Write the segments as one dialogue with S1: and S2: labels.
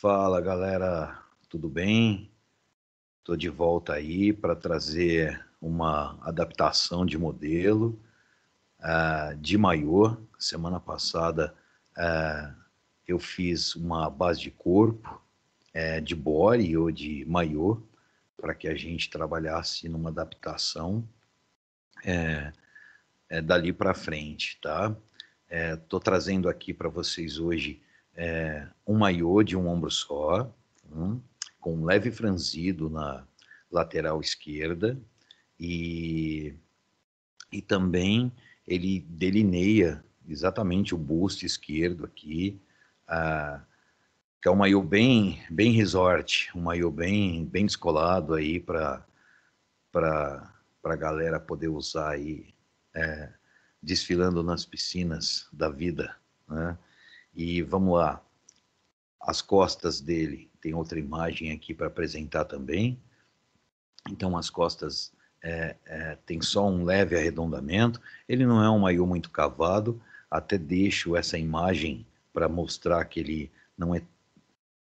S1: Fala galera, tudo bem? Estou de volta aí para trazer uma adaptação de modelo uh, de maior. Semana passada uh, eu fiz uma base de corpo uh, de body ou de maior para que a gente trabalhasse numa adaptação é, é, dali para frente, tá? Estou trazendo aqui para vocês hoje é, um maiô de um ombro só, um, com um leve franzido na lateral esquerda e, e também ele delineia exatamente o busto esquerdo aqui, a, que é um maiô bem, bem resort, um maiô bem, bem descolado aí para a galera poder usar aí, é, desfilando nas piscinas da vida, né? E vamos lá, as costas dele, tem outra imagem aqui para apresentar também. Então, as costas é, é, tem só um leve arredondamento. Ele não é um maiô muito cavado, até deixo essa imagem para mostrar que ele não é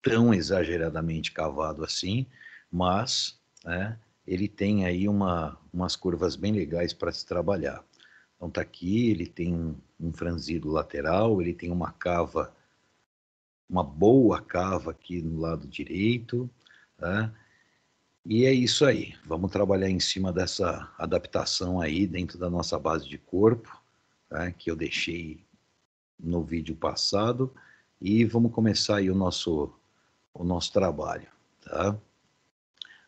S1: tão exageradamente cavado assim, mas é, ele tem aí uma, umas curvas bem legais para se trabalhar. Então tá aqui, ele tem um, um franzido lateral, ele tem uma cava, uma boa cava aqui no lado direito, tá? E é isso aí. Vamos trabalhar em cima dessa adaptação aí dentro da nossa base de corpo, tá? que eu deixei no vídeo passado, e vamos começar aí o nosso o nosso trabalho, tá?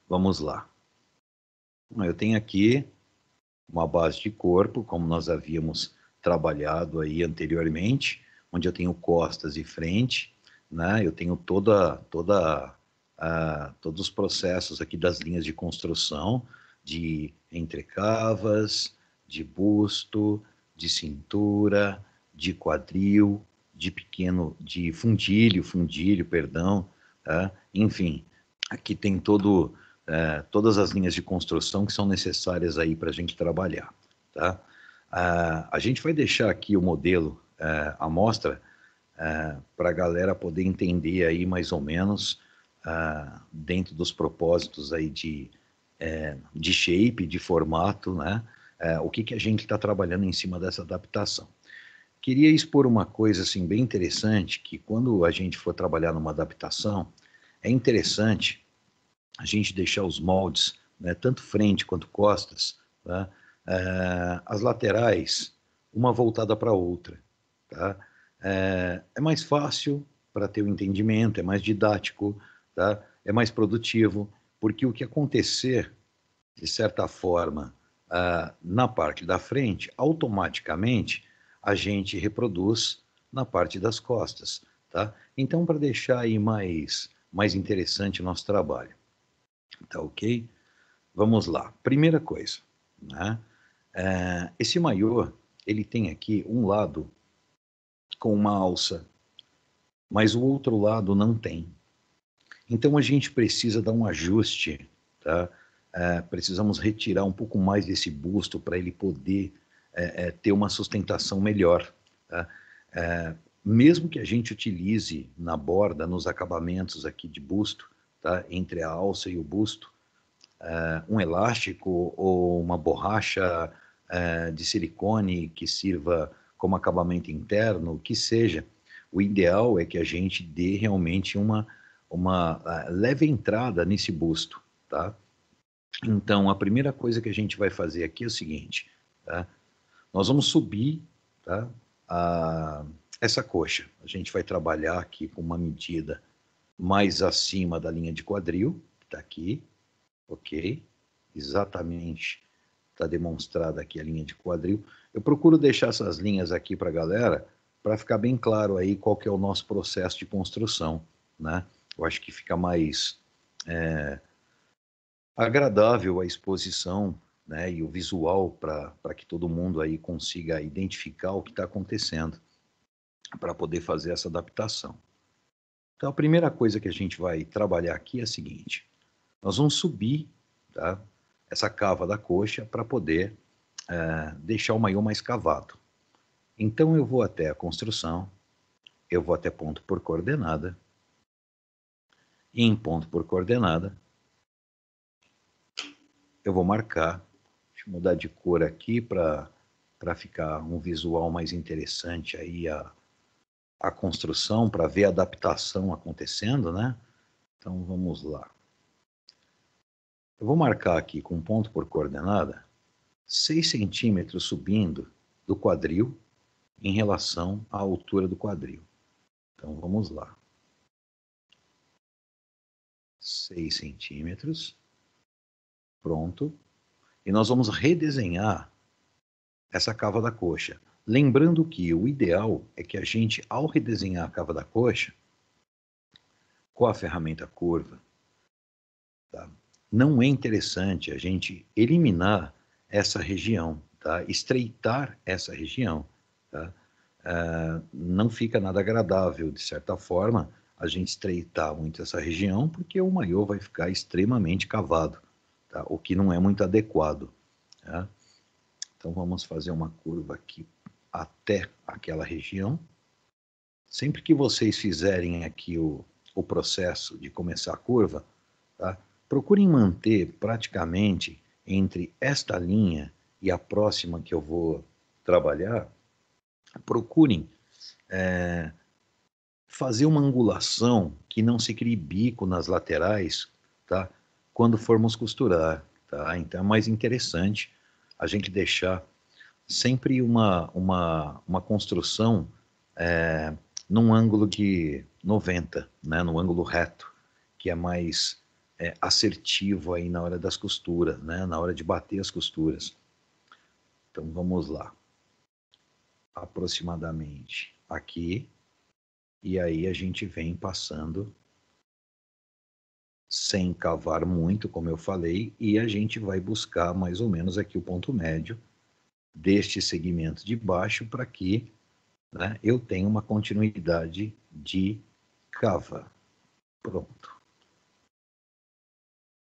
S1: Vamos lá. Eu tenho aqui uma base de corpo, como nós havíamos trabalhado aí anteriormente, onde eu tenho costas e frente, né? Eu tenho toda toda a, todos os processos aqui das linhas de construção de entrecavas, de busto, de cintura, de quadril, de pequeno, de fundilho, fundilho, perdão, tá? enfim, aqui tem todo, é, todas as linhas de construção que são necessárias aí para a gente trabalhar, tá? Uh, a gente vai deixar aqui o modelo, uh, eh, a mostra, uh, eh, para a galera poder entender aí mais ou menos ah, dentro dos propósitos aí de, eh, de shape, de formato, né? o que, que a gente está trabalhando em cima dessa adaptação. Queria expor uma coisa assim bem interessante, que quando a gente for trabalhar numa adaptação, é interessante a gente deixar os moldes, né, tanto frente quanto costas, né? Ah, as laterais, uma voltada para a outra. Tá? É, é mais fácil para ter o um entendimento, é mais didático, tá? é mais produtivo, porque o que acontecer, de certa forma, Uh, na parte da frente, automaticamente a gente reproduz na parte das costas, tá? Então, para deixar aí mais, mais interessante o nosso trabalho, tá ok? Vamos lá. Primeira coisa, né? É, esse maiô, ele tem aqui um lado com uma alça, mas o outro lado não tem. Então a gente precisa dar um ajuste, tá? É, precisamos retirar um pouco mais desse busto para ele poder é, ter uma sustentação melhor. Tá? mesmo que a gente utilize na borda, nos acabamentos aqui de busto, tá? entre a alça e o busto, um elástico ou uma borracha eh, de silicone que sirva como acabamento interno, o que seja. O ideal é que a gente dê realmente uma, uma eh, leve entrada nesse busto, tá? Então, a primeira coisa que a gente vai fazer aqui é o seguinte, tá? Nós vamos subir, tá? A, essa coxa. A gente vai trabalhar aqui com uma medida mais acima da linha de quadril, que está aqui, ok? Exatamente está demonstrada aqui a linha de quadril. Eu procuro deixar essas linhas aqui para a galera, para ficar bem claro aí qual que é o nosso processo de construção, né? Eu acho que fica mais é, agradável a exposição né, e o visual para que todo mundo aí consiga identificar o que está acontecendo para poder fazer essa adaptação. Então, a primeira coisa que a gente vai trabalhar aqui é a seguinte: nós vamos subir, tá? essa cava da coxa para poder é, deixar o maiô mais cavado. Então eu vou até a construção, eu vou até ponto por coordenada, e em ponto por coordenada, eu vou marcar, deixa eu mudar de cor aqui para ficar um visual mais interessante aí a, a construção, para ver a adaptação acontecendo, né? Então vamos lá. Eu vou marcar aqui com ponto por coordenada 6 centímetros subindo do quadril em relação à altura do quadril. Então vamos lá. 6 centímetros. Pronto. E nós vamos redesenhar essa cava da coxa. Lembrando que o ideal é que a gente, ao redesenhar a cava da coxa, com a ferramenta curva, tá? não é interessante a gente eliminar essa região, tá? estreitar essa região. Tá? Uh, não fica nada agradável, de certa forma, a gente estreitar muito essa região, porque o maiô vai ficar extremamente cavado, tá? o que não é muito adequado. Tá? Então vamos fazer uma curva aqui até aquela região. Sempre que vocês fizerem aqui o, o processo de começar a curva, tá? procurem manter praticamente entre esta linha e a próxima que eu vou trabalhar, procurem é, fazer uma angulação que não se crie bico nas laterais, tá? Quando formos costurar, tá? Então é mais interessante a gente deixar sempre uma, uma, uma construção é, num ângulo de 90, né? No ângulo reto, que é mais é, assertivo aí na hora das costuras, né? na hora de bater as costuras. Então vamos lá. Aproximadamente aqui. E aí a gente vem passando sem cavar muito, como eu falei, e a gente vai buscar mais ou menos aqui o ponto médio deste segmento de baixo para que né, eu tenha uma continuidade de cava. Pronto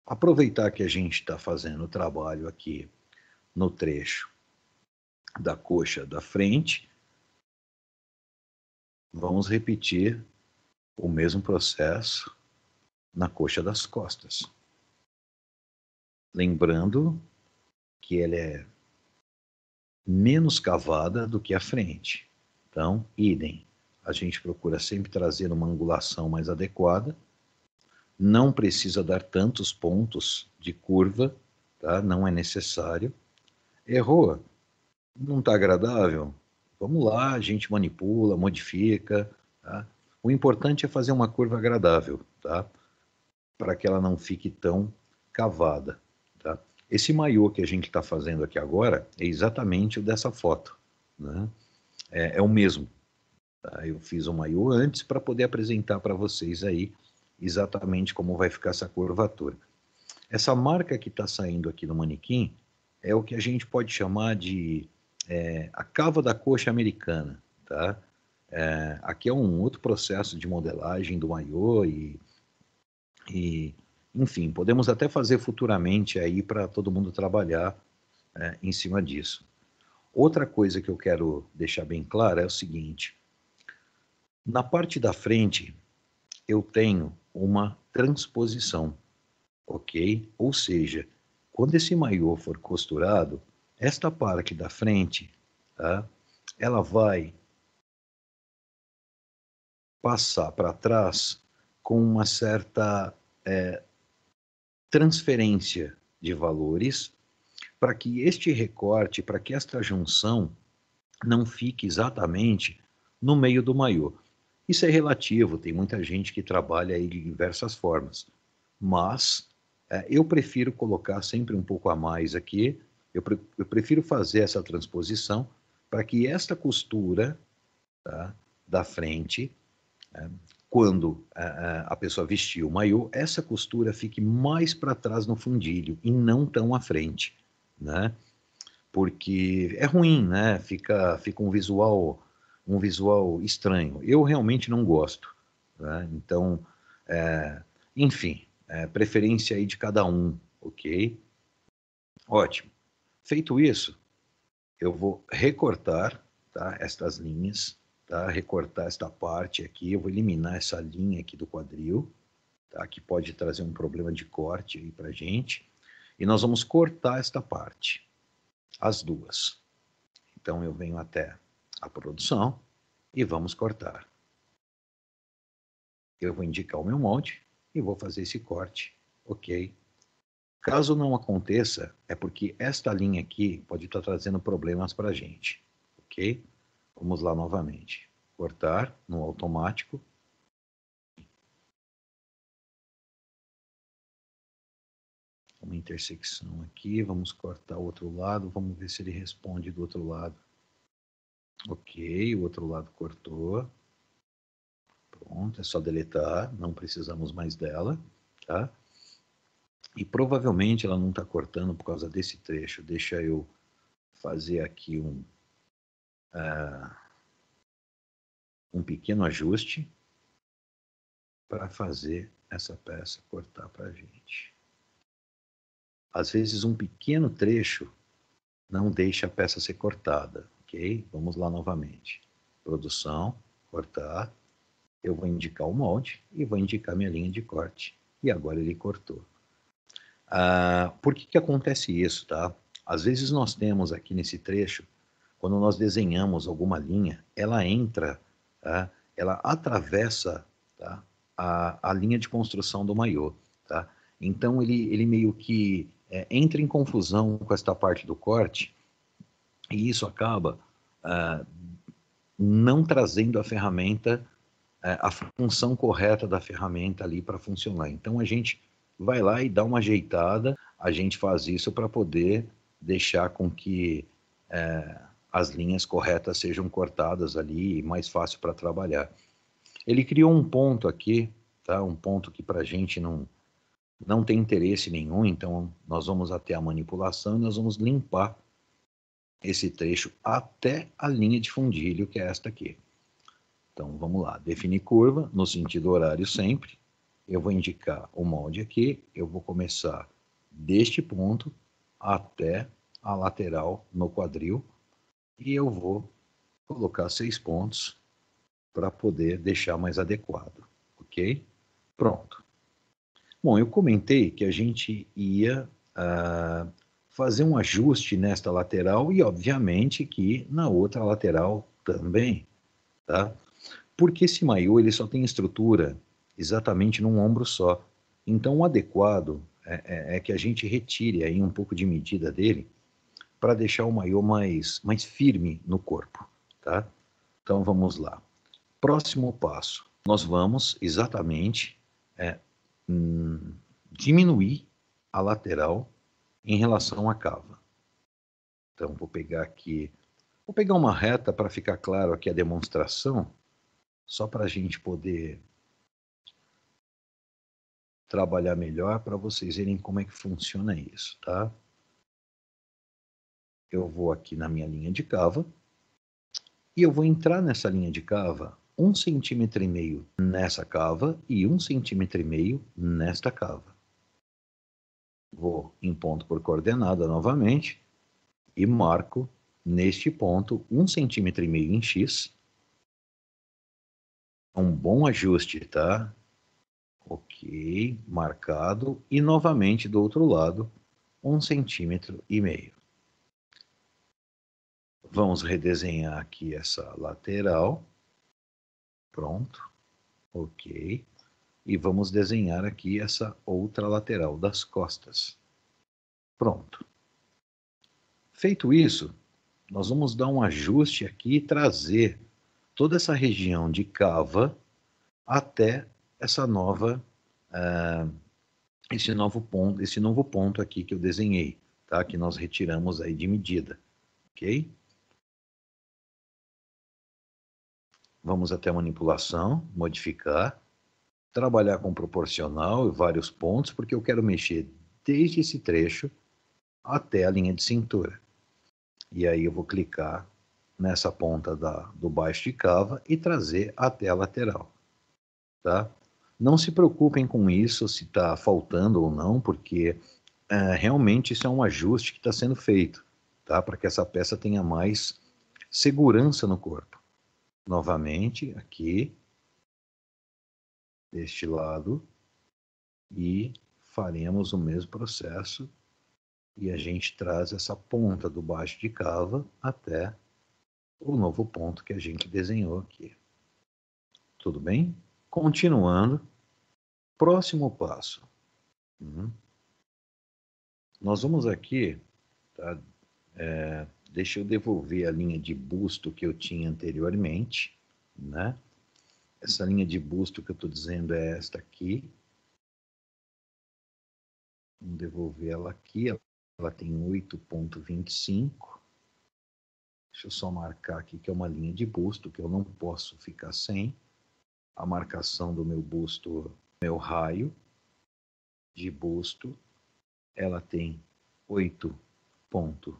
S1: aproveitar que a gente está fazendo o trabalho aqui no trecho da coxa da frente, vamos repetir o mesmo processo na coxa das costas. Lembrando que ela é menos cavada do que a frente. Então, idem. A gente procura sempre trazer uma angulação mais adequada não precisa dar tantos pontos de curva, tá? não é necessário. Errou, não está agradável? Vamos lá, a gente manipula, modifica. Tá? O importante é fazer uma curva agradável, tá? para que ela não fique tão cavada. Tá? Esse maiô que a gente está fazendo aqui agora é exatamente o dessa foto. Né? É, é o mesmo. Tá? Eu fiz o maiô antes para poder apresentar para vocês aí exatamente como vai ficar essa curvatura. Essa marca que está saindo aqui no manequim é o que a gente pode chamar de é, a cava da coxa americana, tá? É, aqui é um outro processo de modelagem do maiô e, e enfim, podemos até fazer futuramente aí para todo mundo trabalhar é, em cima disso. Outra coisa que eu quero deixar bem clara é o seguinte: na parte da frente eu tenho uma transposição, ok? Ou seja, quando esse maiô for costurado, esta parte da frente, tá? Ela vai passar para trás com uma certa é, transferência de valores para que este recorte, para que esta junção não fique exatamente no meio do maiô. Isso é relativo, tem muita gente que trabalha aí de diversas formas, mas é, eu prefiro colocar sempre um pouco a mais aqui, eu, pre eu prefiro fazer essa transposição para que esta costura tá, da frente, é, quando a, é, é, a pessoa vestir o maiô, essa costura fique mais para trás no fundilho e não tão à frente, né? Porque é ruim, né? Fica, fica um visual um visual estranho. Eu realmente não gosto. Né? Então, é, enfim, é, preferência aí de cada um, ok? Ótimo. Feito isso, eu vou recortar tá, estas linhas, tá? recortar esta parte aqui, eu vou eliminar essa linha aqui do quadril, tá? que pode trazer um problema de corte aí para gente. E nós vamos cortar esta parte, as duas. Então eu venho até a produção e vamos cortar. Eu vou indicar o meu monte e vou fazer esse corte, ok? Caso não aconteça, é porque esta linha aqui pode estar trazendo problemas para a gente,
S2: ok? Vamos lá novamente. Cortar no automático, uma intersecção aqui, vamos cortar o outro lado, vamos ver se ele responde do outro lado. Ok,
S1: o outro lado cortou. Pronto, é só deletar, não precisamos mais dela, tá? E provavelmente ela não está cortando por causa desse trecho. Deixa eu fazer aqui um, uh,
S2: um pequeno ajuste para fazer essa peça cortar para a gente. Às vezes um
S1: pequeno trecho não deixa a peça ser cortada. Ok? Vamos lá novamente. Produção, cortar. Eu vou indicar o molde e vou indicar minha linha de corte. E agora ele cortou. Ah, por que, que acontece isso, tá? Às vezes nós temos aqui nesse trecho, quando nós desenhamos alguma linha, ela entra, tá? ela atravessa tá? a, a linha de construção do maiô, tá? Então ele, ele meio que é, entra em confusão com esta parte do corte e isso acaba ah, não trazendo a ferramenta, eh, a função correta da ferramenta ali para funcionar. Então a gente vai lá e dá uma ajeitada, a gente faz isso para poder deixar com que eh, as linhas corretas sejam cortadas ali e mais fácil para trabalhar. Ele criou um ponto aqui, tá? um ponto que para a gente não, não tem interesse nenhum, então nós vamos até a manipulação e nós vamos limpar esse trecho até a linha de fundilho, que é esta aqui. Então, vamos lá. Definir curva no sentido horário sempre. Eu vou indicar o molde aqui. Eu vou começar deste ponto até a lateral no quadril. E eu vou colocar seis pontos para poder deixar mais adequado. Ok? Pronto. Bom, eu comentei que a gente ia... Uh, fazer um ajuste nesta lateral e, obviamente, que na outra lateral também, tá? Porque esse maiô ele só tem estrutura exatamente num ombro só. Então, o adequado é, é, é que a gente retire aí um pouco de medida dele para deixar o maiô mais, mais firme no corpo, tá? Então, vamos lá. Próximo passo, nós vamos exatamente é, hum, diminuir a lateral em relação à cava. Então, vou pegar aqui, vou pegar uma reta para ficar claro aqui a demonstração, só para a gente poder trabalhar melhor para vocês verem como é que funciona isso, tá? Eu vou aqui na minha linha de cava e eu vou entrar nessa linha de cava um centímetro e meio nessa cava e um centímetro e meio nesta cava vou em ponto por coordenada novamente e marco neste ponto um centímetro e meio em x. É um bom ajuste, tá? Ok, marcado e novamente do outro lado um centímetro e meio. Vamos redesenhar aqui essa lateral. Pronto. Ok. E vamos desenhar aqui essa outra lateral das costas. Pronto. Feito isso, nós vamos dar um ajuste aqui e trazer toda essa região de cava até essa nova uh, esse novo ponto esse novo ponto aqui que eu desenhei tá que nós retiramos aí de medida ok vamos até manipulação modificar trabalhar com proporcional e vários pontos, porque eu quero mexer desde esse trecho até a linha de cintura. E aí eu vou clicar nessa ponta da, do baixo de cava e trazer até a lateral. Tá? Não se preocupem com isso, se está faltando ou não, porque é, realmente isso é um ajuste que está sendo feito tá? para que essa peça tenha mais segurança no corpo. Novamente, aqui, deste lado e faremos o mesmo processo e a gente traz essa ponta do baixo de cava até o novo ponto que a gente desenhou aqui. Tudo bem? Continuando, próximo passo. Uhum. Nós vamos aqui, tá? É, deixa eu devolver a linha de busto que eu tinha anteriormente, né? essa linha de busto que eu estou dizendo é esta aqui. Vamos devolver ela aqui, ela tem 8.25. Deixa eu só marcar aqui que é uma linha de busto, que eu não posso ficar sem. A marcação do meu busto, meu raio de busto, ela tem 8.5.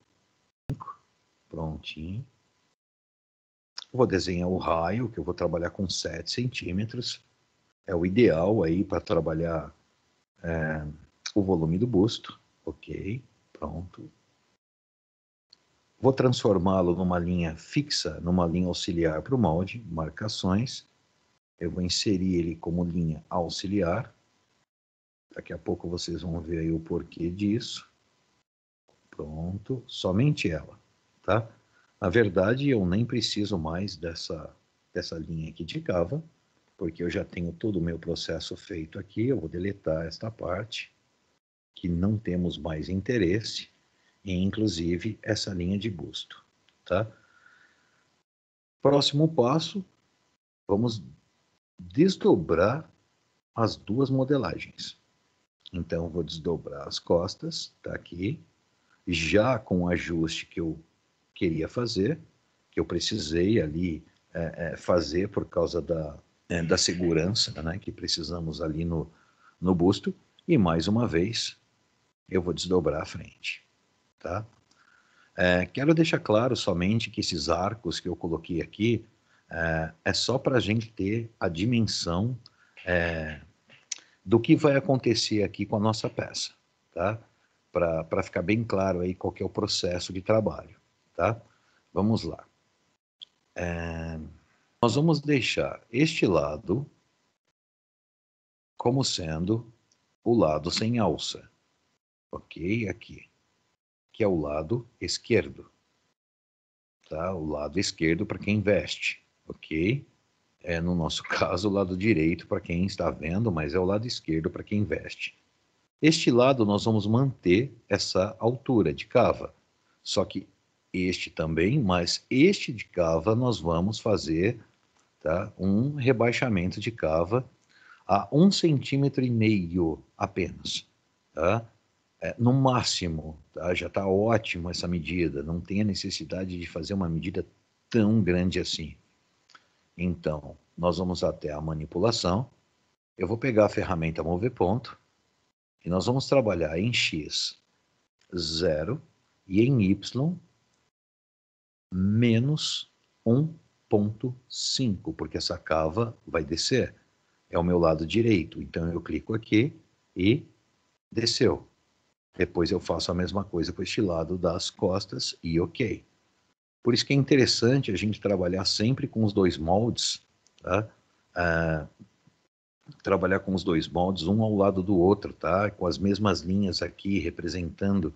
S1: Prontinho. Eu vou desenhar o raio, que eu vou trabalhar com 7 centímetros. É o ideal aí para trabalhar é, o volume do busto. Ok, pronto. Vou transformá-lo numa linha fixa, numa linha auxiliar para o molde, marcações. Eu vou inserir ele como linha auxiliar. Daqui a pouco vocês vão ver aí o porquê disso. Pronto, somente ela, tá? Na verdade, eu nem preciso mais dessa, dessa linha aqui de porque eu já tenho todo o meu processo feito aqui. Eu vou deletar esta parte, que não temos mais interesse, e inclusive essa linha de busto. Tá? Próximo passo, vamos desdobrar as duas modelagens. Então, vou desdobrar as costas, tá aqui, já com o ajuste que eu queria fazer, que eu precisei ali é, é, fazer por causa da, é, da segurança né, que precisamos ali no, no busto. E mais uma vez, eu vou desdobrar a frente. Tá? É, quero deixar claro somente que esses arcos que eu coloquei aqui é, é só para a gente ter a dimensão é, do que vai acontecer aqui com a nossa peça, tá? Para ficar bem claro aí qual é o processo de trabalho tá? Vamos lá. É... Nós vamos deixar este lado como sendo o lado sem alça, ok? Aqui, que é o lado esquerdo, tá? O lado esquerdo para quem veste, ok? É, no nosso caso, o lado direito para quem está vendo, mas é o lado esquerdo para quem veste. Este lado nós vamos manter essa altura de cava, só que este também, mas este de cava nós vamos fazer tá, um rebaixamento de cava a um centímetro e meio apenas. Tá? É, no máximo, tá? já está ótimo essa medida, não tem a necessidade de fazer uma medida tão grande assim. Então, nós vamos até a manipulação, eu vou pegar a ferramenta mover ponto, e nós vamos trabalhar em x 0 e em y menos 1.5, porque essa cava vai descer. É o meu lado direito. Então eu clico aqui e desceu. Depois eu faço a mesma coisa com este lado das costas e ok. Por isso que é interessante a gente trabalhar sempre com os dois moldes, tá? Ah, trabalhar com os dois moldes, um ao lado do outro, tá? Com as mesmas linhas aqui representando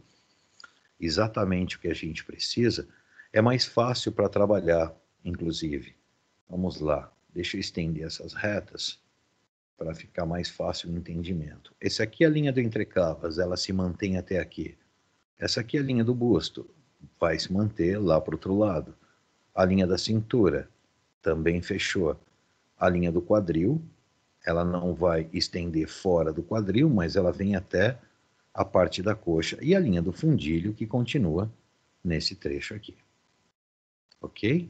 S1: exatamente o que a gente precisa, é mais fácil para trabalhar, inclusive. Vamos lá, deixa eu estender essas retas para ficar mais fácil o entendimento. Essa aqui é a linha do entrecavas, ela se mantém até aqui. Essa aqui é a linha do busto, vai se manter lá para o outro lado. A linha da cintura também fechou. A linha do quadril, ela não vai estender fora do quadril, mas ela vem até a parte da coxa. E a linha do fundilho que continua nesse trecho aqui. Ok?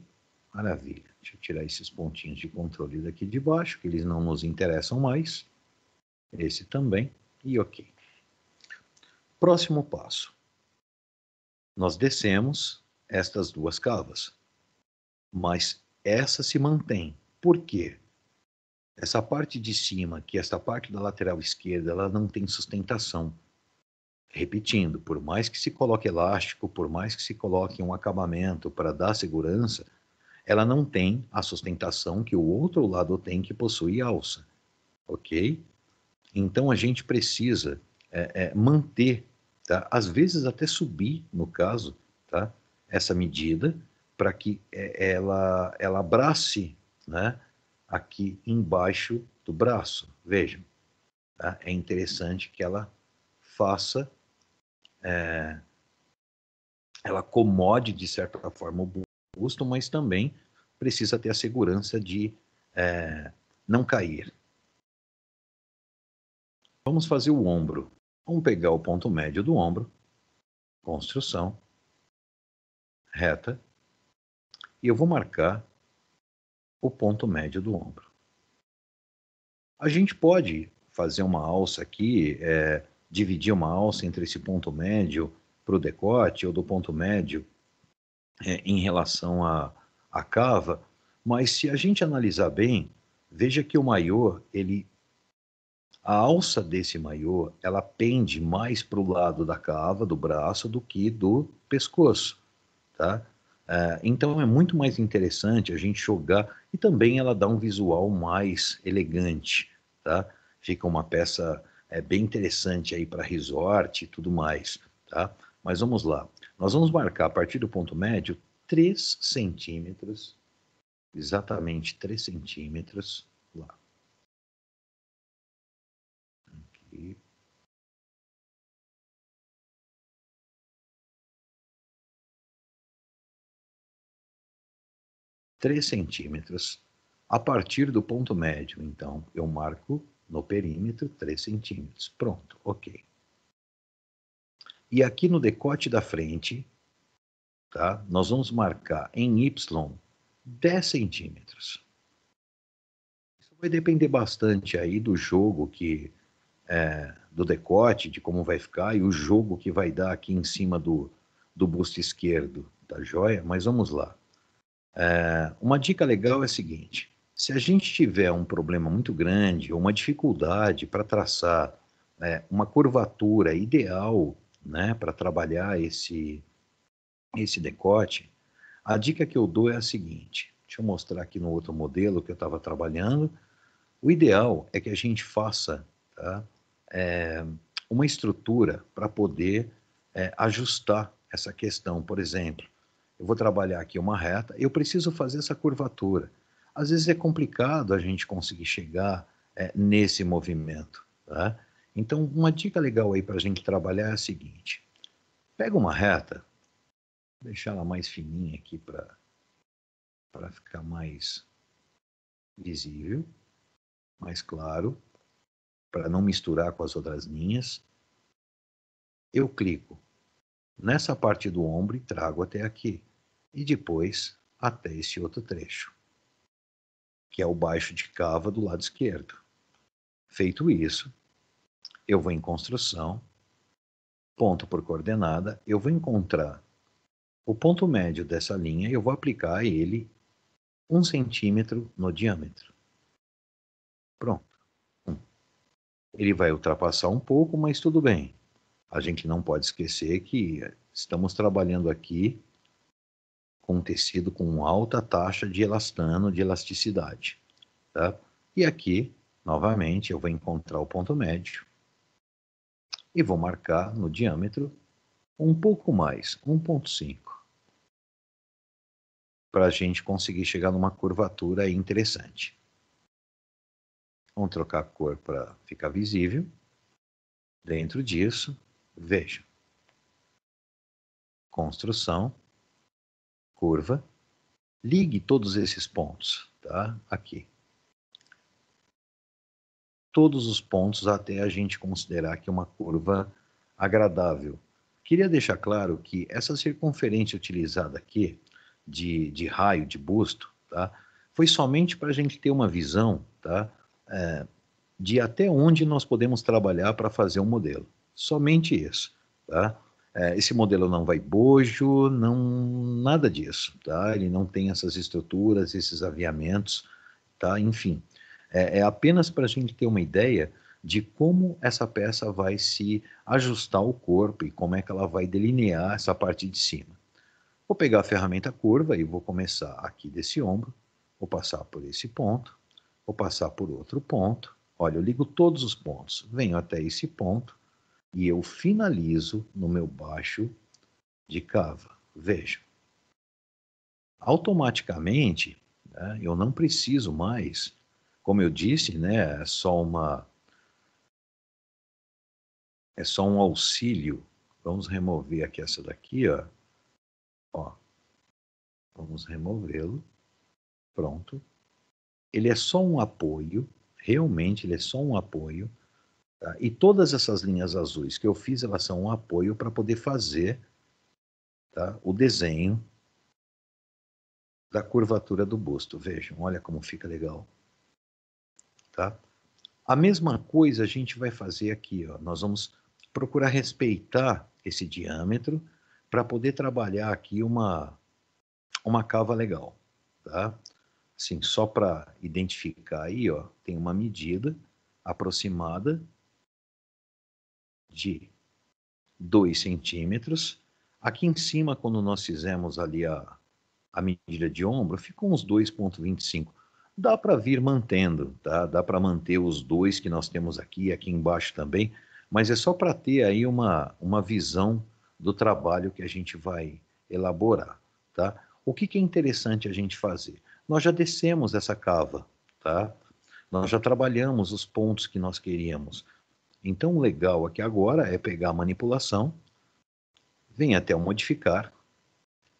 S1: Maravilha. Deixa eu tirar esses pontinhos de controle daqui de baixo, que eles não nos interessam mais. Esse também. E ok. Próximo passo. Nós descemos estas duas cavas. Mas essa se mantém. Por quê? Essa parte de cima, que esta parte da lateral esquerda, ela não tem sustentação. Repetindo, por mais que se coloque elástico, por mais que se coloque um acabamento para dar segurança, ela não tem a sustentação que o outro lado tem que possui alça, ok? Então a gente precisa é, é, manter, tá? às vezes até subir, no caso, tá? essa medida para que é, ela, ela abrace né? aqui embaixo do braço. Vejam, tá? é interessante que ela faça é, ela acomode, de certa forma, o busto, mas também precisa ter a segurança de é, não cair. Vamos fazer o ombro. Vamos pegar o ponto médio do ombro, construção, reta, e eu vou marcar o ponto médio do ombro. A gente pode fazer uma alça aqui é, dividir uma alça entre esse ponto médio para o decote ou do ponto médio é, em relação à, a cava, mas se a gente analisar bem, veja que o maiô, ele a alça desse maiô, ela pende mais para o lado da cava, do braço, do que do pescoço, tá? É, então é muito mais interessante a gente jogar e também ela dá um visual mais elegante, tá? Fica uma peça é bem interessante aí para resort e tudo mais, tá? Mas vamos lá. Nós vamos marcar a partir do ponto médio 3 centímetros,
S2: exatamente 3 centímetros lá. Aqui. Três centímetros. A partir do ponto médio, então, eu marco no perímetro
S1: 3 centímetros. Pronto, ok. E aqui no decote da frente, tá? nós vamos marcar em Y 10 centímetros. Isso vai depender bastante aí do jogo que é, do decote, de como vai ficar, e o jogo que vai dar aqui em cima do, do busto esquerdo da tá joia, mas vamos lá. É, uma dica legal é a seguinte: se a gente tiver um problema muito grande ou uma dificuldade para traçar né, uma curvatura ideal né, para trabalhar esse, esse decote, a dica que eu dou é a seguinte: deixa eu mostrar aqui no outro modelo que eu estava trabalhando. O ideal é que a gente faça tá, é, uma estrutura para poder é, ajustar essa questão. Por exemplo, eu vou trabalhar aqui uma reta, eu preciso fazer essa curvatura às vezes é complicado a gente conseguir chegar é, nesse movimento. Tá? Então, uma dica legal aí para a gente trabalhar é a seguinte: pega uma reta, deixar ela mais fininha aqui para ficar mais visível, mais claro, para não misturar com as outras linhas. Eu clico nessa parte do ombro e trago até aqui, e depois até esse outro trecho que é o baixo de cava do lado esquerdo. Feito isso, eu vou em construção, ponto por coordenada, eu vou encontrar o ponto médio dessa linha e eu vou aplicar ele um centímetro no diâmetro. Pronto. Um. Ele vai ultrapassar um pouco, mas tudo bem. A gente não pode esquecer que estamos trabalhando aqui com um tecido com alta taxa de elastano, de elasticidade. Tá? E aqui, novamente, eu vou encontrar o ponto médio e vou marcar no diâmetro um pouco mais, 1.5, para a gente conseguir chegar numa curvatura interessante. Vamos trocar a cor para ficar visível. Dentro disso, veja. Construção, curva, ligue todos esses pontos, tá? Aqui. Todos os pontos até a gente considerar que é uma curva agradável. Queria deixar claro que essa circunferência utilizada aqui, de, de raio, de busto, tá? Foi somente para a gente ter uma visão, tá? É, de até onde nós podemos trabalhar para fazer um modelo. Somente isso, tá? É, esse modelo não vai bojo, não nada disso, tá? Ele não tem essas estruturas, esses aviamentos, tá? Enfim, é, é apenas para a gente ter uma ideia de como essa peça vai se ajustar ao corpo e como é que ela vai delinear essa parte de cima. Vou pegar a ferramenta curva e vou começar aqui desse ombro, vou passar por esse ponto, vou passar por outro ponto. Olha, eu ligo todos os pontos, venho até esse ponto, e eu finalizo no meu baixo de cava. Veja, automaticamente né, eu não preciso mais, como eu disse, né, é só uma
S2: é só um auxílio. Vamos remover aqui essa daqui, ó. ó. Vamos removê-lo.
S1: Pronto. Ele é só um apoio, realmente ele é só um apoio Tá? E todas essas linhas azuis que eu fiz, elas são um apoio para poder fazer tá? o desenho da curvatura do busto. Vejam, olha como fica legal. Tá? A mesma coisa a gente vai fazer aqui. Ó. Nós vamos procurar respeitar esse diâmetro para poder trabalhar aqui uma, uma cava legal. Tá? Assim, só para identificar aí, ó, tem uma medida aproximada de 2 centímetros. Aqui em cima, quando nós fizemos ali a, a medida de ombro, ficou uns 2,25. Dá para vir mantendo, tá? Dá para manter os dois que nós temos aqui, aqui embaixo também, mas é só para ter aí uma, uma visão do trabalho que a gente vai elaborar, tá? O que, que é interessante a gente fazer? Nós já descemos essa cava, tá? Nós já trabalhamos os pontos que nós queríamos. Então, o legal aqui agora é pegar a manipulação, vem até o modificar,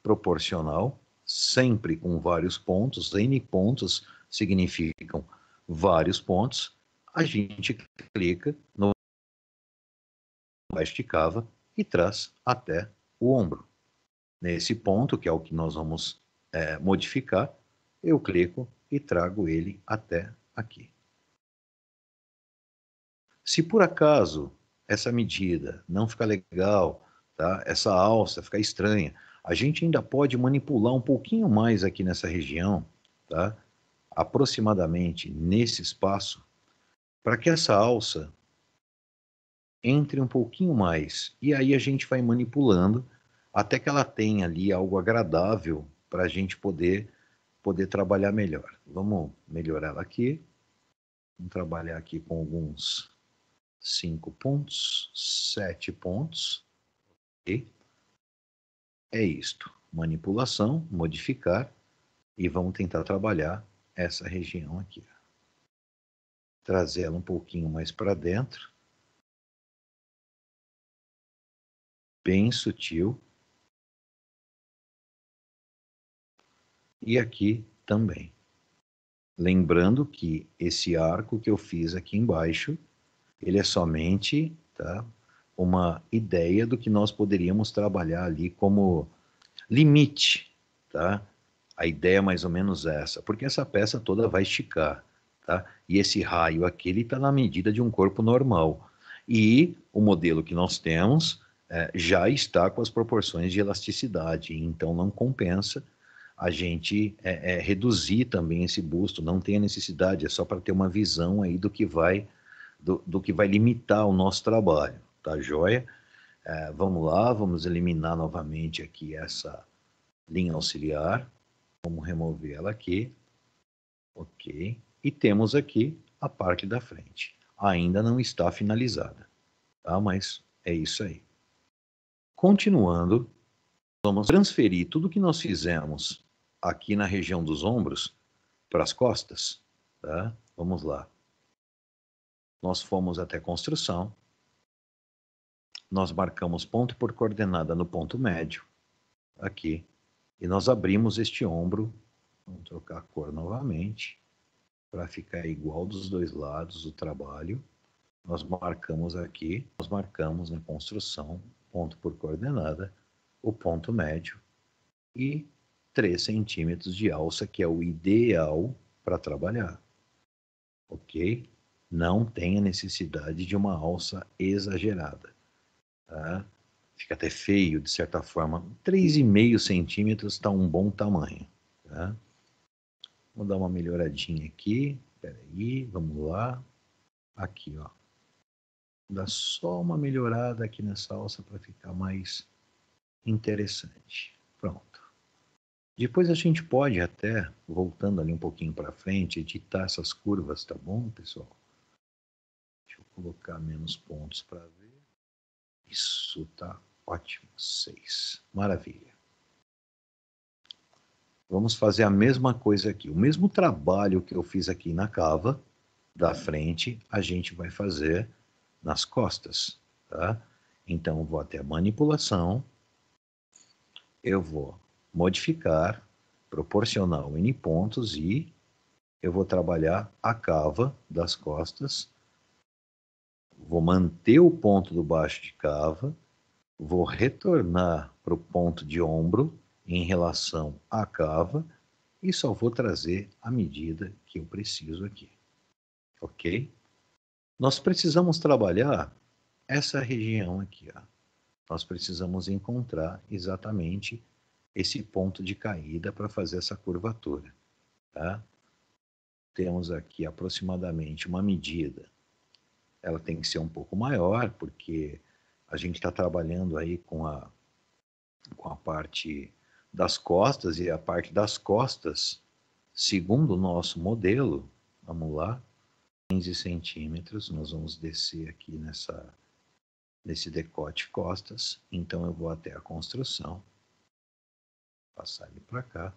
S1: proporcional, sempre com vários pontos, n pontos significam vários pontos, a gente clica no esticava e traz até o ombro. Nesse ponto, que é o que nós vamos é, modificar, eu clico e trago ele até aqui. Se por acaso essa medida não ficar legal, tá? essa alça ficar estranha, a gente ainda pode manipular um pouquinho mais aqui nessa região, tá? aproximadamente nesse espaço, para que essa alça entre um pouquinho mais. E aí a gente vai manipulando até que ela tenha ali algo agradável para a gente poder poder trabalhar melhor. Vamos melhorar ela aqui. Vamos trabalhar aqui com alguns 5 pontos, 7 pontos. e É isto. Manipulação, modificar e vamos tentar trabalhar
S2: essa região aqui. Trazer ela um pouquinho mais para dentro. Bem sutil. E aqui também.
S1: Lembrando que esse arco que eu fiz aqui embaixo ele é somente tá, uma ideia do que nós poderíamos trabalhar ali como limite. Tá? A ideia é mais ou menos essa, porque essa peça toda vai esticar. Tá? E esse raio aqui está na medida de um corpo normal. E o modelo que nós temos é, já está com as proporções de elasticidade, então não compensa a gente é, é, reduzir também esse busto, não tem a necessidade, é só para ter uma visão aí do que vai do, do que vai limitar o nosso trabalho, tá joia? É, vamos lá, vamos eliminar novamente aqui essa linha auxiliar. Vamos remover ela aqui. Ok. E temos aqui a parte da frente. Ainda não está finalizada, tá? Mas é isso aí. Continuando, vamos transferir tudo que nós fizemos aqui na região dos ombros para as costas, tá? Vamos lá. Nós fomos até construção, nós marcamos ponto por coordenada no ponto médio, aqui, e nós abrimos este ombro, vamos trocar a cor novamente, para ficar igual dos dois lados do trabalho. Nós marcamos aqui, nós marcamos na construção, ponto por coordenada, o ponto médio e 3 centímetros de alça, que é o ideal para trabalhar. Ok? não tem a necessidade de uma alça exagerada. Tá? Fica até feio, de certa forma. 3,5 centímetros está um bom tamanho. Tá? Vou dar uma melhoradinha aqui. Peraí, vamos lá. Aqui, ó. Dá só uma melhorada aqui nessa alça para ficar mais interessante. Pronto. Depois a gente pode até, voltando ali um pouquinho para frente, editar essas curvas, tá bom, pessoal? colocar menos pontos para ver. Isso tá ótimo, seis Maravilha. Vamos fazer a mesma coisa aqui. O mesmo trabalho que eu fiz aqui na cava, da frente, a gente vai fazer nas costas, tá? Então, vou até a manipulação, eu vou modificar, proporcional n pontos e eu vou trabalhar a cava das costas vou manter o ponto do baixo de cava, vou retornar para o ponto de ombro em relação à cava e só vou trazer a medida que eu preciso aqui. Ok? Nós precisamos trabalhar essa região aqui. Ó. Nós precisamos encontrar exatamente esse ponto de caída para fazer essa curvatura. Tá? Temos aqui aproximadamente uma medida ela tem que ser um pouco maior, porque a gente está trabalhando aí com a, com a parte das costas, e a parte das costas, segundo o nosso modelo, vamos lá, 15 centímetros, nós vamos descer aqui nessa, nesse decote costas, então eu vou até a construção, passar ele para cá,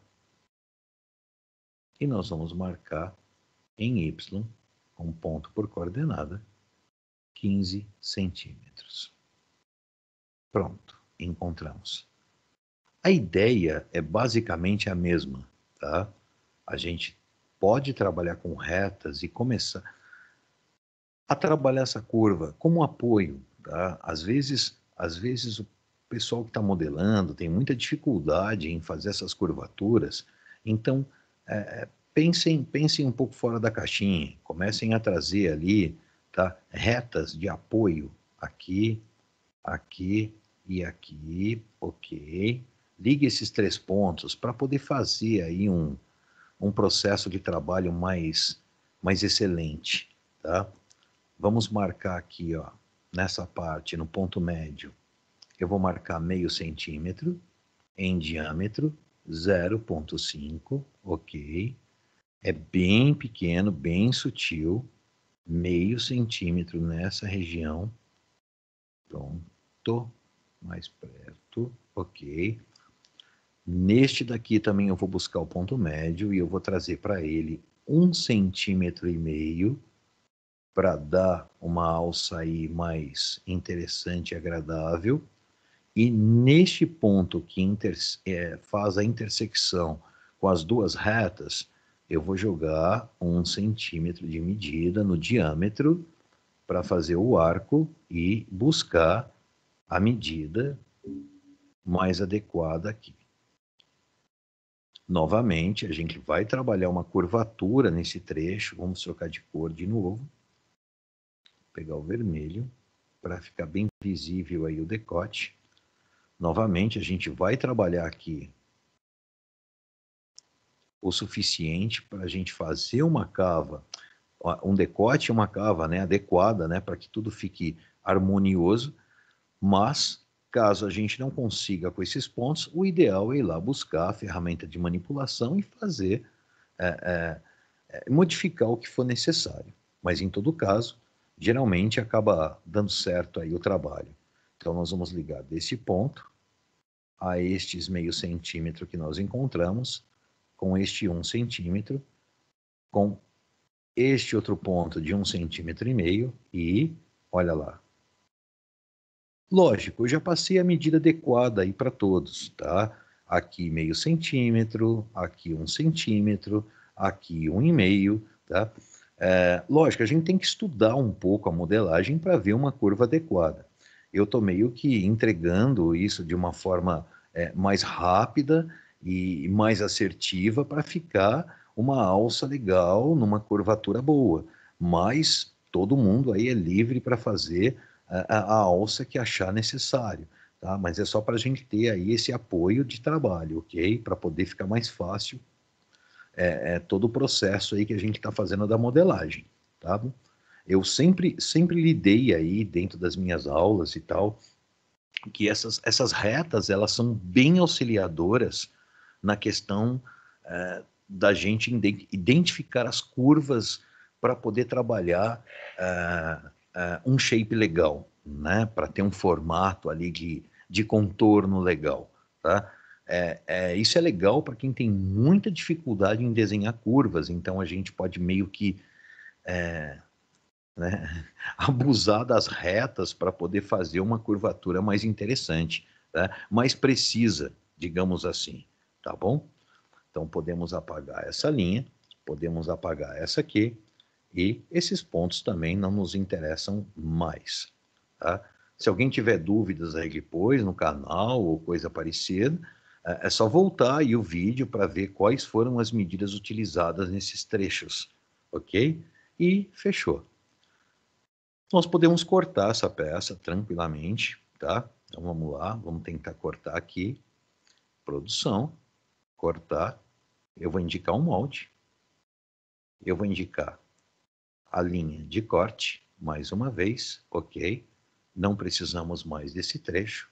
S1: e nós vamos marcar em Y, um ponto por coordenada, 15 centímetros. Pronto, encontramos. A ideia é basicamente a mesma, tá? A gente pode trabalhar com retas e começar a trabalhar essa curva como apoio, tá? Às vezes, às vezes o pessoal que está modelando tem muita dificuldade em fazer essas curvaturas, então é, é, pensem, pensem um pouco fora da caixinha, comecem a trazer ali tá? retas de apoio aqui, aqui e aqui, ok? Ligue esses três pontos para poder fazer aí um, um processo de trabalho mais, mais excelente, tá? Vamos marcar aqui, ó, nessa parte, no ponto médio, eu vou marcar meio centímetro em diâmetro, 0,5, ok? É bem pequeno, bem sutil, meio centímetro nessa região. Pronto, mais perto, ok. Neste daqui também eu vou buscar o ponto médio e eu vou trazer para ele um centímetro e meio para dar uma alça aí mais interessante e agradável. E neste ponto que é, faz a intersecção com as duas retas, eu vou jogar um centímetro de medida no diâmetro para fazer o arco e buscar a medida mais adequada aqui. Novamente, a gente vai trabalhar uma curvatura nesse trecho. Vamos trocar de cor de novo. Vou pegar o vermelho para ficar bem visível aí o decote. Novamente, a gente vai trabalhar aqui o suficiente para a gente fazer uma cava, um decote uma cava né, adequada, né, para que tudo fique harmonioso, mas caso a gente não consiga com esses pontos, o ideal é ir lá buscar a ferramenta de manipulação e fazer, é, é, é, modificar o que for necessário. Mas em todo caso, geralmente acaba dando certo aí o trabalho. Então nós vamos ligar desse ponto a estes meio centímetro que nós encontramos com este um centímetro, com este outro ponto de um centímetro e meio e, olha lá. Lógico, eu já passei a medida adequada aí para todos, tá? Aqui meio centímetro, aqui um centímetro, aqui um e meio, tá? É, lógico, a gente tem que estudar um pouco a modelagem para ver uma curva adequada. Eu estou meio que entregando isso de uma forma é, mais rápida e mais assertiva para ficar uma alça legal, numa curvatura boa. Mas todo mundo aí é livre para fazer a, a, alça que achar necessário. Tá? Mas é só para a gente ter aí esse apoio de trabalho, ok? Para poder ficar mais fácil é, é, todo o processo aí que a gente está fazendo da modelagem, tá? Eu sempre, sempre lidei aí dentro das minhas aulas e tal, que essas, essas retas elas são bem auxiliadoras na questão é, da gente identificar as curvas para poder trabalhar é, é, um shape legal, né? para ter um formato ali de, de contorno legal. Tá? É, é, isso é legal para quem tem muita dificuldade em desenhar curvas, então a gente pode meio que é, né, abusar das retas para poder fazer uma curvatura mais interessante, né, mais precisa, digamos assim tá bom? Então podemos apagar essa linha, podemos apagar essa aqui e esses pontos também não nos interessam mais, tá? Se alguém tiver dúvidas aí depois no canal ou coisa parecida, é, é só voltar aí o vídeo para ver quais foram as medidas utilizadas nesses trechos, ok? E fechou. Nós podemos cortar essa peça tranquilamente, tá? Então vamos lá, vamos tentar cortar aqui, produção, cortar, eu vou indicar um molde. Eu vou indicar a linha de corte, mais uma vez, ok. Não precisamos mais desse trecho,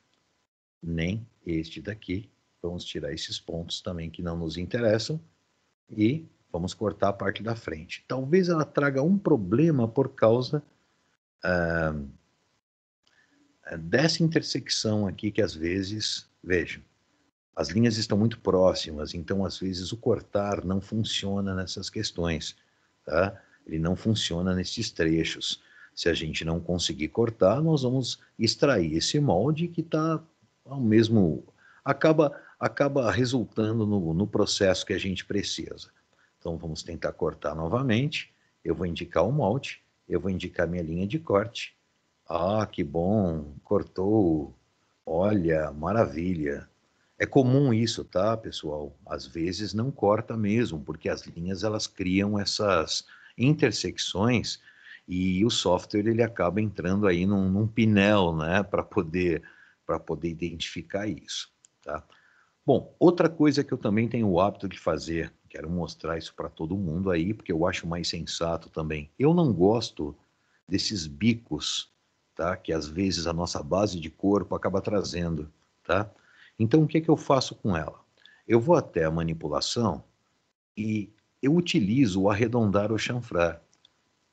S1: nem este daqui. Vamos tirar esses pontos também que não nos interessam e vamos cortar a parte da frente. Talvez ela traga um problema por causa ah, dessa intersecção aqui que às vezes, vejam, as linhas estão muito próximas, então às vezes o cortar não funciona nessas questões, tá? Ele não funciona nesses trechos. Se a gente não conseguir cortar, nós vamos extrair esse molde que está ao mesmo acaba acaba resultando no, no processo que a gente precisa. Então vamos tentar cortar novamente. Eu vou indicar o molde, eu vou indicar minha linha de corte. Ah, que bom, cortou. Olha, maravilha. É comum isso, tá, pessoal? Às vezes não corta mesmo, porque as linhas elas criam essas intersecções e o software ele acaba entrando aí num, num pinel, né, para poder para poder identificar isso, tá? Bom, outra coisa que eu também tenho o hábito de fazer, quero mostrar isso para todo mundo aí, porque eu acho mais sensato também. Eu não gosto desses bicos, tá? Que às vezes a nossa base de corpo acaba trazendo, tá? Então, o que, é que eu faço com ela? Eu vou até a manipulação e eu utilizo o arredondar ou chanfrar.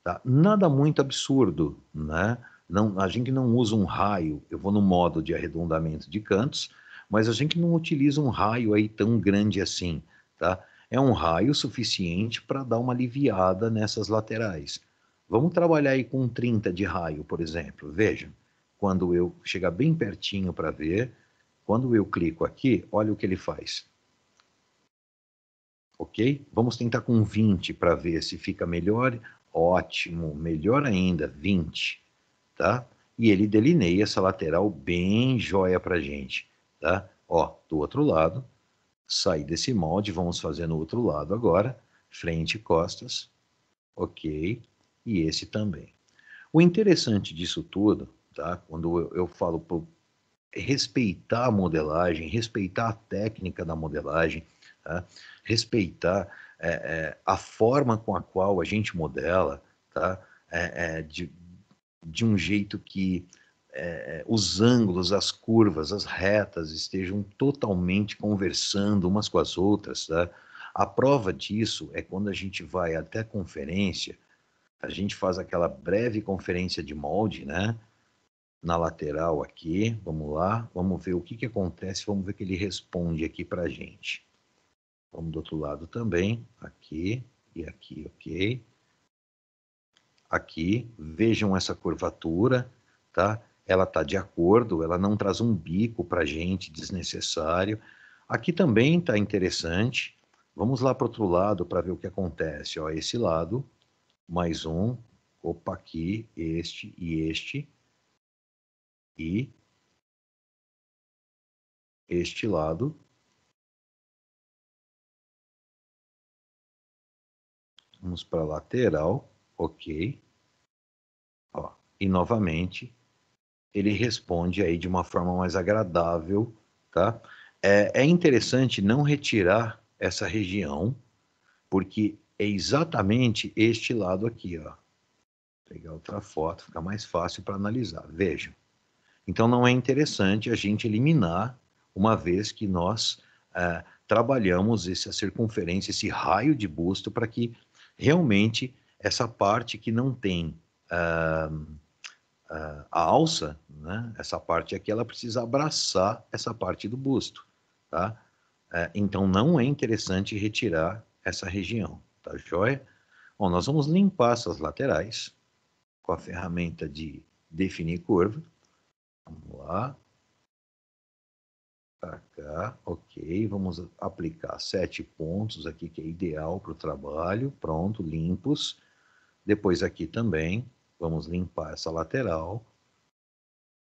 S1: Tá? Nada muito absurdo, né? Não, a gente não usa um raio, eu vou no modo de arredondamento de cantos, mas a gente não utiliza um raio aí tão grande assim, tá? É um raio suficiente para dar uma aliviada nessas laterais. Vamos trabalhar aí com 30 de raio, por exemplo. Veja, quando eu chegar bem pertinho para ver, quando eu clico aqui, olha o que ele faz. Ok? Vamos tentar com 20 para ver se fica melhor. Ótimo, melhor ainda, 20. Tá? E ele delineia essa lateral bem joia para gente. Tá? Ó, do outro lado, sair desse molde, vamos fazer no outro lado agora, frente e costas, ok, e esse também. O interessante disso tudo, tá? quando eu, eu falo respeitar a modelagem, respeitar a técnica da modelagem, tá? respeitar é, é, a forma com a qual a gente modela, tá? É, é de, de um jeito que é, é, os ângulos, as curvas, as retas estejam totalmente conversando umas com as outras. Tá? A prova disso é quando a gente vai até a conferência, a gente faz aquela breve conferência de molde, né? na lateral aqui. Vamos lá, vamos ver o que, que acontece, vamos ver que ele responde aqui para a gente. Vamos do outro lado também, aqui e aqui, ok? Aqui, vejam essa curvatura, tá? Ela está de acordo, ela não traz um bico para a gente desnecessário. Aqui também está interessante. Vamos lá para o outro lado para ver o que acontece. Ó, esse lado, mais um, opa, aqui, este e este
S2: e este lado Vamos para a lateral, ok. Ó, e novamente,
S1: ele responde aí de uma forma mais agradável, tá? É, é interessante não retirar essa região, porque é exatamente este lado aqui, ó. Vou pegar outra foto, fica mais fácil para analisar. Vejam. Então, não é interessante a gente eliminar, uma vez que nós ah, trabalhamos essa circunferência, esse raio de busto, para que realmente essa parte que não tem ah, ah, a alça, né? essa parte aqui, ela precisa abraçar essa parte do busto. Tá? É, então, não é interessante retirar essa região, tá joia? Bom, nós vamos limpar essas laterais com a ferramenta de definir curva. Vamos lá. Para cá, ok. Vamos aplicar sete pontos aqui, que é ideal para o trabalho. Pronto, limpos. Depois aqui também, vamos limpar essa lateral.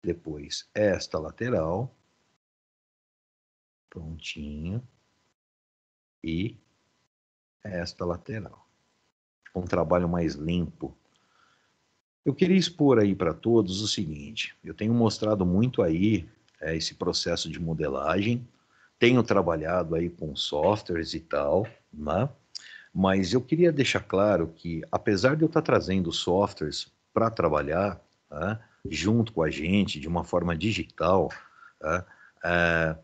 S2: Depois esta lateral. Prontinho. E esta lateral.
S1: Um trabalho mais limpo. Eu queria expor aí para todos o seguinte: eu tenho mostrado muito aí é, esse processo de modelagem, tenho trabalhado aí com softwares e tal, né? mas eu queria deixar claro que, apesar de eu estar tá trazendo softwares para trabalhar né, junto com a gente de uma forma digital, né, é,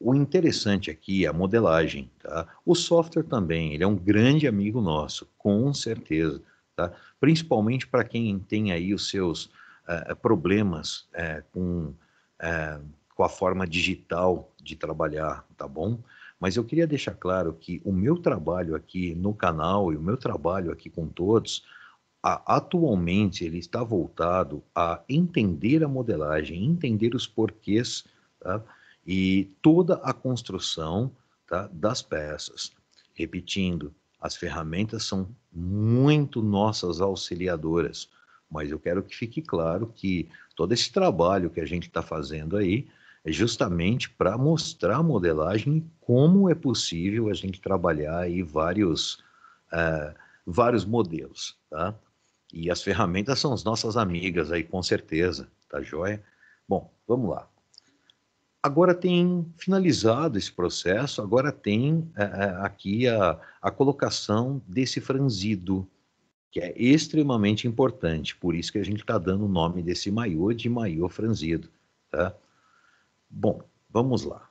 S1: o interessante aqui é a modelagem. Tá? O software também, ele é um grande amigo nosso, com certeza tá? Principalmente para quem tem aí os seus uh, problemas uh, com, uh, com a forma digital de trabalhar, tá bom? Mas eu queria deixar claro que o meu trabalho aqui no canal e o meu trabalho aqui com todos, a, atualmente ele está voltado a entender a modelagem, entender os porquês tá? e toda a construção tá? das peças. Repetindo, as ferramentas são muito nossas auxiliadoras, mas eu quero que fique claro que todo esse trabalho que a gente está fazendo aí é justamente para mostrar a modelagem e como é possível a gente trabalhar aí vários, uh, vários modelos, tá? E as ferramentas são as nossas amigas aí, com certeza, tá joia? Bom, vamos lá agora tem finalizado esse processo, agora tem uh, aqui a, a colocação desse franzido, que é extremamente importante, por isso que a gente está dando o nome desse maiô de maiô franzido. Tá? Bom, vamos lá.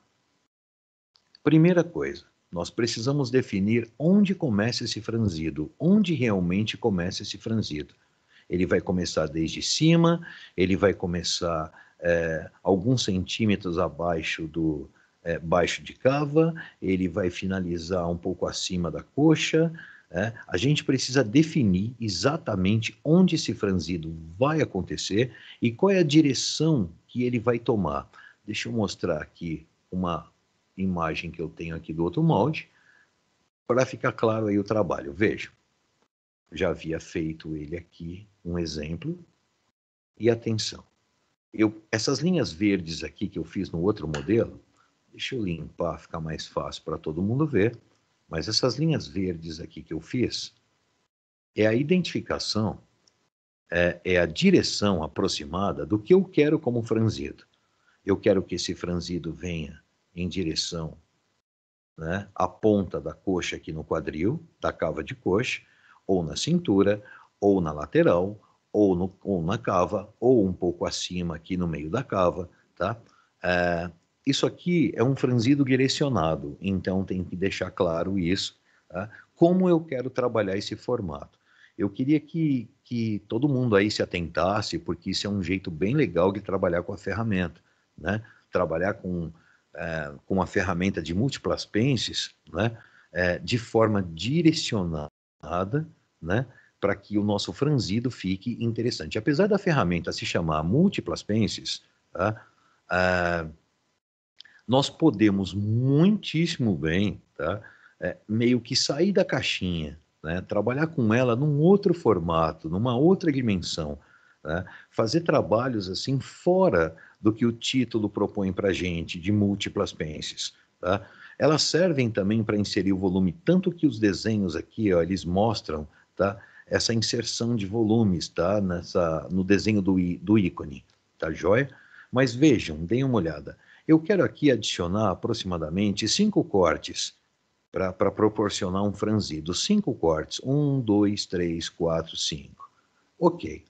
S1: Primeira coisa, nós precisamos definir onde começa esse franzido, onde realmente começa esse franzido. Ele vai começar desde cima, ele vai começar é, alguns centímetros abaixo do é, baixo de cava, ele vai finalizar um pouco acima da coxa. É. A gente precisa definir exatamente onde esse franzido vai acontecer e qual é a direção que ele vai tomar. Deixa eu mostrar aqui uma imagem que eu tenho aqui do outro molde para ficar claro aí o trabalho. Veja, já havia feito ele aqui um exemplo e atenção. Eu, essas linhas verdes aqui que eu fiz no outro modelo, deixa eu limpar, ficar mais fácil para todo mundo ver, mas essas linhas verdes aqui que eu fiz é a identificação, é, é a direção aproximada do que eu quero como franzido. Eu quero que esse franzido venha em direção né, à ponta da coxa aqui no quadril, da cava de coxa, ou na cintura, ou na lateral, ou, no, ou na cava, ou um pouco acima aqui no meio da cava, tá? É, isso aqui é um franzido direcionado, então tem que deixar claro isso, tá? Como eu quero trabalhar esse formato. Eu queria que, que todo mundo aí se atentasse, porque isso é um jeito bem legal de trabalhar com a ferramenta, né? Trabalhar com, é, com uma ferramenta de múltiplas pences, né? É, de forma direcionada, né? para que o nosso franzido fique interessante. Apesar da ferramenta se chamar múltiplas pences, tá? Ah, nós podemos muitíssimo bem tá? É, meio que sair da caixinha, né? trabalhar com ela num outro formato, numa outra dimensão, né? fazer trabalhos assim fora do que o título propõe para a gente de múltiplas pences. Tá? Elas servem também para inserir o volume, tanto que os desenhos aqui ó, eles mostram tá? essa inserção de volumes tá? Nessa, no desenho do, do ícone, tá joia? Mas vejam, deem uma olhada. Eu quero aqui adicionar aproximadamente cinco cortes para proporcionar um franzido. Cinco cortes. Um, dois, três, quatro, cinco. Ok.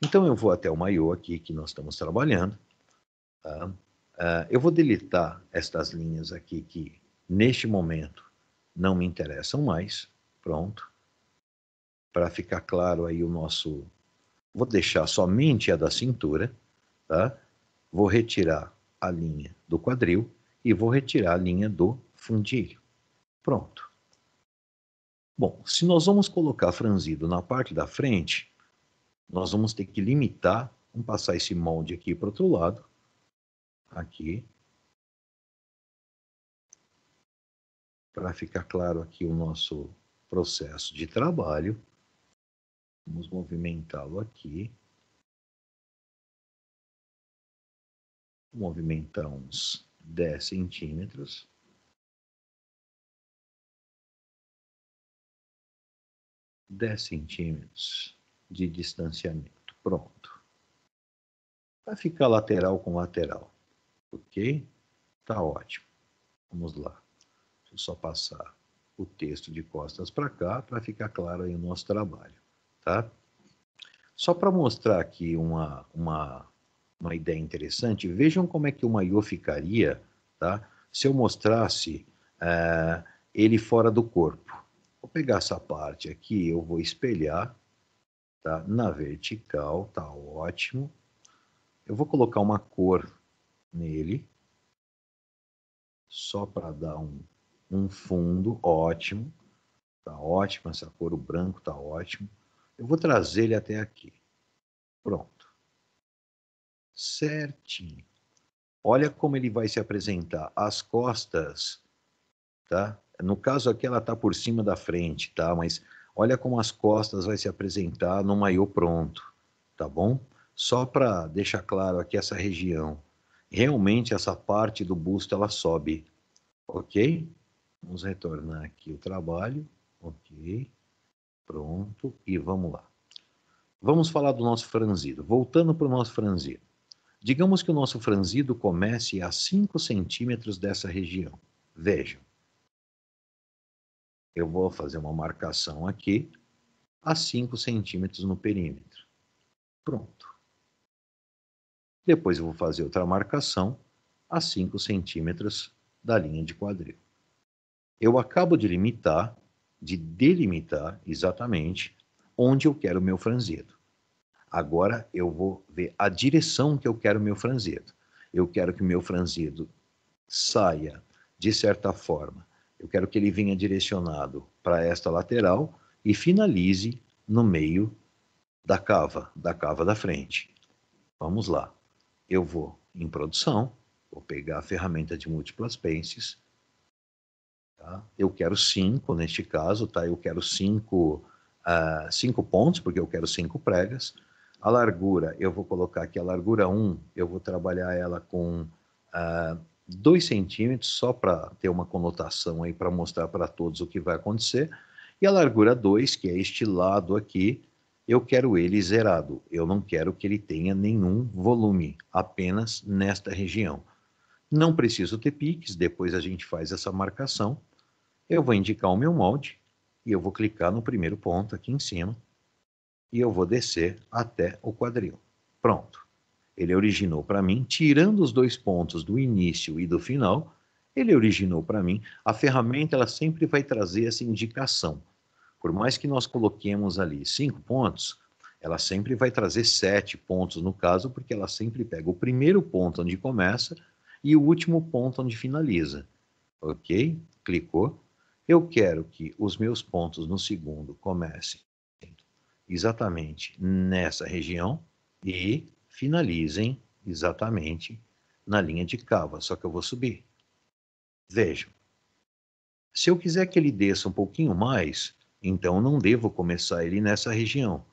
S1: Então eu vou até o maiô aqui que nós estamos trabalhando. Tá? Uh, eu vou deletar estas linhas aqui que neste momento não me interessam mais. Pronto para ficar claro aí o nosso. Vou deixar somente a da cintura, tá? Vou retirar a linha do quadril e vou retirar a linha do fundilho. Pronto. Bom, se nós vamos colocar franzido na parte da frente, nós vamos ter que limitar, vamos passar esse molde aqui para o outro lado, aqui, para ficar claro aqui o nosso processo de
S2: trabalho. Vamos movimentá-lo aqui. Movimentar uns 10 centímetros. Dez centímetros de distanciamento. Pronto.
S1: Vai ficar lateral com lateral. Ok? Tá ótimo. Vamos lá. Deixa eu só passar o texto de costas para cá para ficar claro aí o nosso trabalho tá? Só para mostrar aqui uma, uma, uma ideia interessante, vejam como é que o maiô ficaria, tá? Se eu mostrasse é, ele fora do corpo. Vou pegar essa parte aqui, eu vou espelhar, tá? Na vertical, tá ótimo. Eu vou colocar uma cor nele, só para dar um, um fundo, ótimo. Tá ótimo essa cor, o branco tá ótimo. Eu vou trazer ele até aqui. Pronto. Certinho. Olha como ele vai se apresentar. As costas, tá? No caso aqui ela tá por cima da frente, tá? Mas olha como as costas vai se apresentar no maiô pronto, tá bom? Só para deixar claro aqui essa região. Realmente essa parte do busto ela sobe, ok? Vamos retornar aqui o trabalho, ok? Pronto, e vamos lá. Vamos falar do nosso franzido. Voltando para o nosso franzido. Digamos que o nosso franzido comece a 5 centímetros dessa região. Vejam. Eu vou fazer uma marcação aqui a 5 centímetros no perímetro. Pronto. Depois eu vou fazer outra marcação a 5 centímetros da linha de quadril. Eu acabo de limitar de delimitar exatamente onde eu quero o meu franzido. Agora eu vou ver a direção que eu quero o meu franzido. Eu quero que o meu franzido saia, de certa forma. Eu quero que ele venha direcionado para esta lateral e finalize no meio da cava, da cava da frente. Vamos lá. Eu vou em produção, vou pegar a ferramenta de múltiplas pences, Tá? Eu quero cinco, neste caso, tá? eu quero cinco, uh, cinco pontos, porque eu quero cinco pregas. A largura, eu vou colocar aqui a largura 1, um, eu vou trabalhar ela com uh, ah, 2 centímetros, só para ter uma conotação aí, para mostrar para todos o que vai acontecer. E a largura 2, que é este lado aqui, eu quero ele zerado. Eu não quero que ele tenha nenhum volume, apenas nesta região. Não preciso ter piques, depois a gente faz essa marcação. Eu vou indicar o meu molde e eu vou clicar no primeiro ponto aqui em cima e eu vou descer até o quadril. Pronto. Ele originou para mim, tirando os dois pontos do início e do final, ele originou para mim. A ferramenta ela sempre vai trazer essa indicação. Por mais que nós coloquemos ali cinco pontos, ela sempre vai trazer sete pontos no caso, porque ela sempre pega o primeiro ponto onde começa e o último ponto onde finaliza. Ok? Clicou. Eu quero que os meus pontos no segundo comecem exatamente nessa região e finalizem exatamente na linha de cava, só que eu vou subir. Vejam, se eu quiser que ele desça um pouquinho mais, então não devo começar ele nessa região.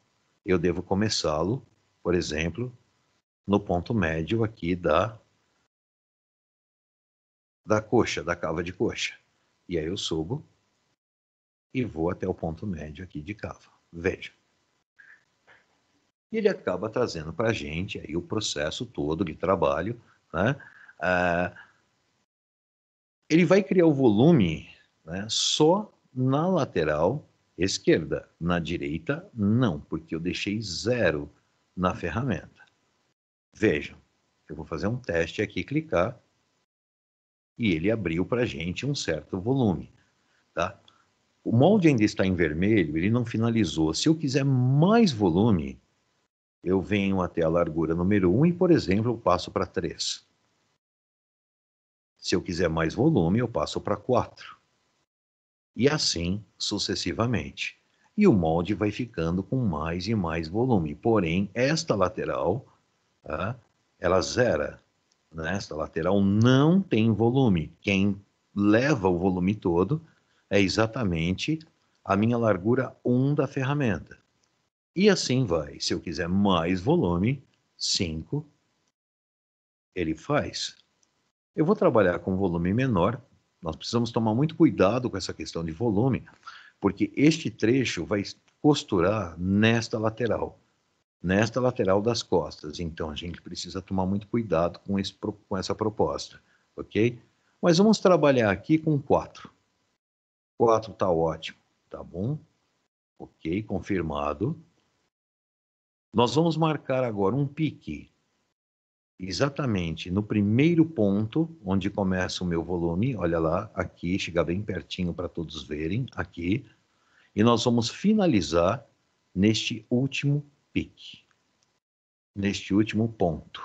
S1: Eu devo começá-lo, por exemplo, no ponto médio aqui da, da coxa, da cava de coxa. E aí eu subo e vou até o ponto médio aqui de cava. Veja. Ele acaba trazendo para a gente aí o processo todo de trabalho. Né? Ah, ele vai criar o volume né, só na lateral esquerda. Na direita, não, porque eu deixei zero na ferramenta. Vejam, eu vou fazer um teste aqui, clicar e ele abriu para a gente um certo volume. Tá? O molde ainda está em vermelho, ele não finalizou. Se eu quiser mais volume, eu venho até a largura número 1 e, por exemplo, eu passo para 3. Se eu quiser mais volume, eu passo para 4. E assim sucessivamente. E o molde vai ficando com mais e mais volume. Porém, esta lateral, tá? ela zera nesta né? lateral não tem volume. Quem leva o volume todo é exatamente a minha largura 1 da ferramenta. E assim vai. Se eu quiser mais volume, 5, ele faz. Eu vou trabalhar com volume menor. Nós precisamos tomar muito cuidado com essa questão de volume, porque este trecho vai costurar nesta lateral nesta lateral das costas. Então a gente precisa tomar muito cuidado com, esse, com essa proposta, ok? Mas vamos trabalhar aqui com 4. 4 está ótimo, tá bom? Ok, confirmado. Nós vamos marcar agora um pique exatamente no primeiro ponto onde começa o meu volume, olha lá, aqui, chega bem pertinho para todos verem, aqui. E nós vamos finalizar neste último pique neste último ponto.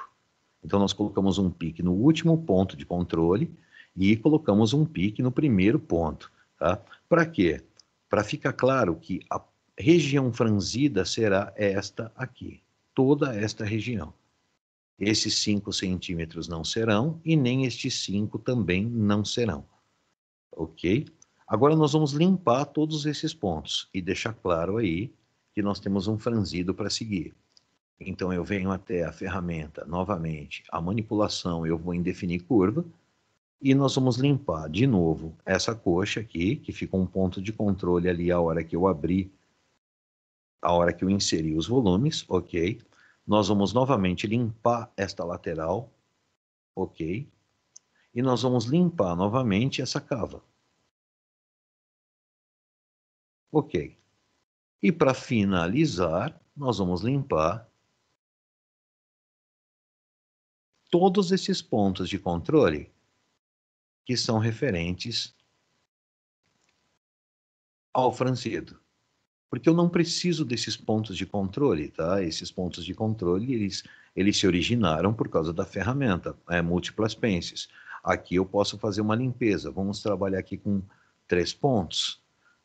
S1: Então, nós colocamos um pique no último ponto de controle e colocamos um pique no primeiro ponto. Tá? Para quê? Para ficar claro que a região franzida será esta aqui, toda esta região. Esses 5 centímetros não serão e nem estes 5 também não serão. Ok? Agora nós vamos limpar todos esses pontos e deixar claro aí que nós temos um franzido para seguir. Então eu venho até a ferramenta, novamente, a manipulação, eu vou em definir curva, e nós vamos limpar de novo essa coxa aqui, que ficou um ponto de controle ali a hora que eu abri, a hora que eu inseri os volumes, ok? Nós vamos novamente limpar esta lateral, ok? E nós vamos limpar novamente
S2: essa cava. Ok. E para finalizar, nós vamos limpar todos esses pontos de controle que são referentes ao franzido. Porque
S1: eu não preciso desses pontos de controle, tá? Esses pontos de controle, eles, eles se originaram por causa da ferramenta, é, múltiplas pences. Aqui eu posso fazer uma limpeza. Vamos trabalhar aqui com três pontos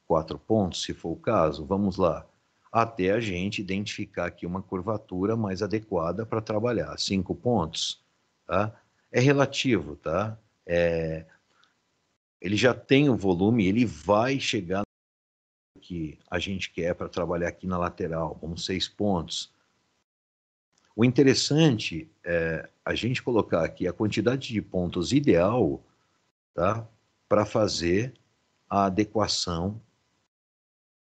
S1: quatro pontos, se for o caso, vamos lá, até a gente identificar aqui uma curvatura mais adequada para trabalhar. Cinco pontos, tá? É relativo, tá? É, ele já tem o volume, ele vai chegar que a gente quer para trabalhar aqui na lateral, vamos seis pontos. O interessante é a gente colocar aqui a quantidade de pontos ideal tá, para fazer a adequação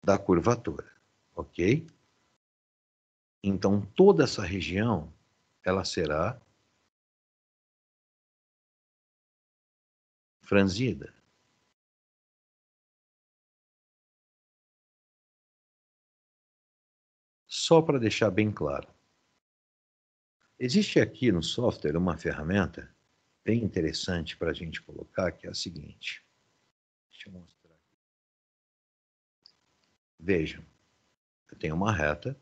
S1: da curvatura,
S2: ok? Então toda essa região ela será franzida. Só para deixar bem claro, existe
S1: aqui no software uma ferramenta bem interessante para a gente colocar que é a seguinte. Deixa eu mostrar. Vejam, eu tenho uma reta,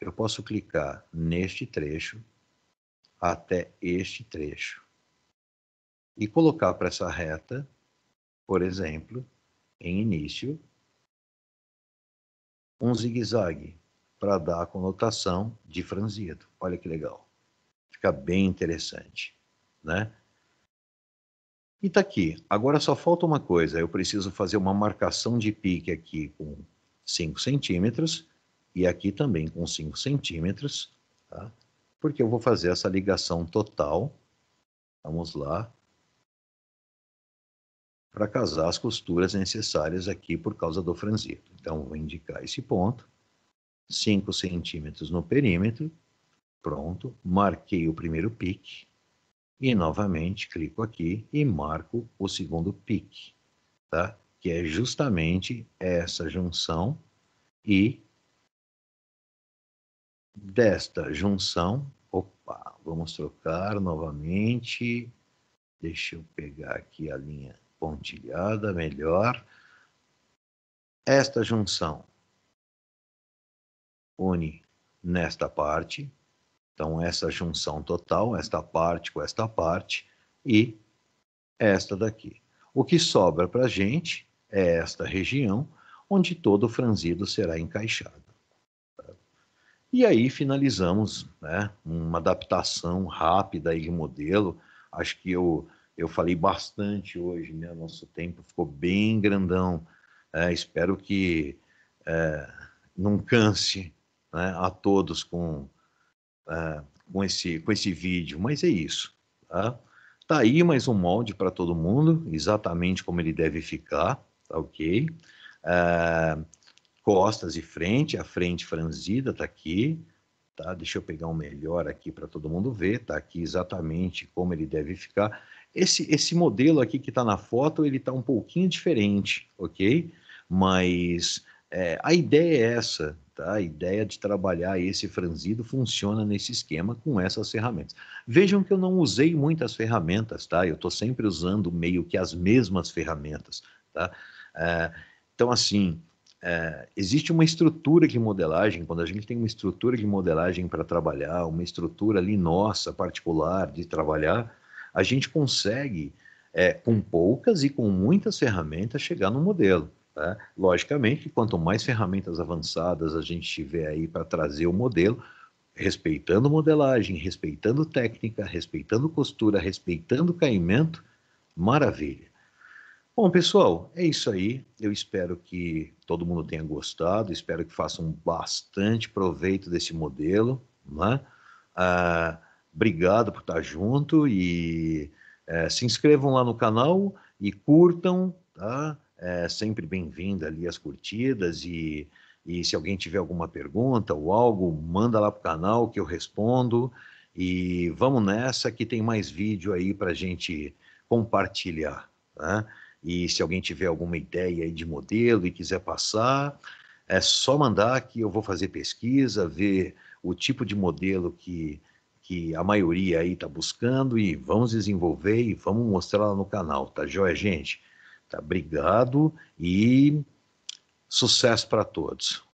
S1: eu posso clicar neste trecho até este trecho e colocar para essa reta, por exemplo, em início, um zigue-zague para dar a conotação de franzido. Olha que legal. Fica bem interessante, né? E está aqui. Agora só falta uma coisa. Eu preciso fazer uma marcação de pique aqui com 5 centímetros, e aqui também com 5 centímetros, tá? porque eu vou fazer essa ligação total, vamos lá, para casar as costuras necessárias aqui por causa do franzido. Então, vou indicar esse ponto, 5 centímetros no perímetro, pronto, marquei o primeiro pique, e novamente clico aqui e marco o segundo pique, tá? que é justamente essa junção e desta junção, opa, vamos trocar novamente, deixa eu pegar aqui a linha pontilhada melhor, esta junção une nesta parte, então essa junção total, esta parte com esta parte e esta daqui. O que sobra para a gente é esta região onde todo franzido será encaixado. E aí finalizamos né, uma adaptação rápida aí de modelo. Acho que eu, eu falei bastante hoje, né? Nosso tempo ficou bem grandão. É, espero que é, não canse né, a todos com, é, com, esse, com esse vídeo, mas é isso. Está tá aí mais um molde para todo mundo, exatamente como ele deve ficar tá ok. Uh, costas e frente, a frente franzida está aqui, tá? Deixa eu pegar um melhor aqui para todo mundo ver, tá aqui exatamente como ele deve ficar. Esse, esse modelo aqui que está na foto, ele está um pouquinho diferente, ok? Mas é, a ideia é essa, tá? A ideia de trabalhar esse franzido funciona nesse esquema com essas ferramentas. Vejam que eu não usei muitas ferramentas, tá? Eu estou sempre usando meio que as mesmas ferramentas, tá? É, então, assim, é, existe uma estrutura de modelagem, quando a gente tem uma estrutura de modelagem para trabalhar, uma estrutura ali nossa, particular, de trabalhar, a gente consegue, é, com poucas e com muitas ferramentas, chegar no modelo. Tá? Logicamente, quanto mais ferramentas avançadas a gente tiver aí para trazer o modelo, respeitando modelagem, respeitando técnica, respeitando costura, respeitando caimento, maravilha. Bom, pessoal, é isso aí. Eu espero que todo mundo tenha gostado, espero que façam bastante proveito desse modelo. Né? Ah, obrigado por estar junto e é, se inscrevam lá no canal e curtam, tá? É sempre bem-vinda ali as curtidas e, e se alguém tiver alguma pergunta ou algo, manda lá para o canal que eu respondo. E vamos nessa que tem mais vídeo aí para gente compartilhar. Tá? E se alguém tiver alguma ideia aí de modelo e quiser passar, é só mandar que eu vou fazer pesquisa, ver o tipo de modelo que, que a maioria aí está buscando e vamos desenvolver e vamos mostrar lá no canal, tá joia, gente? Tá, obrigado e sucesso para todos.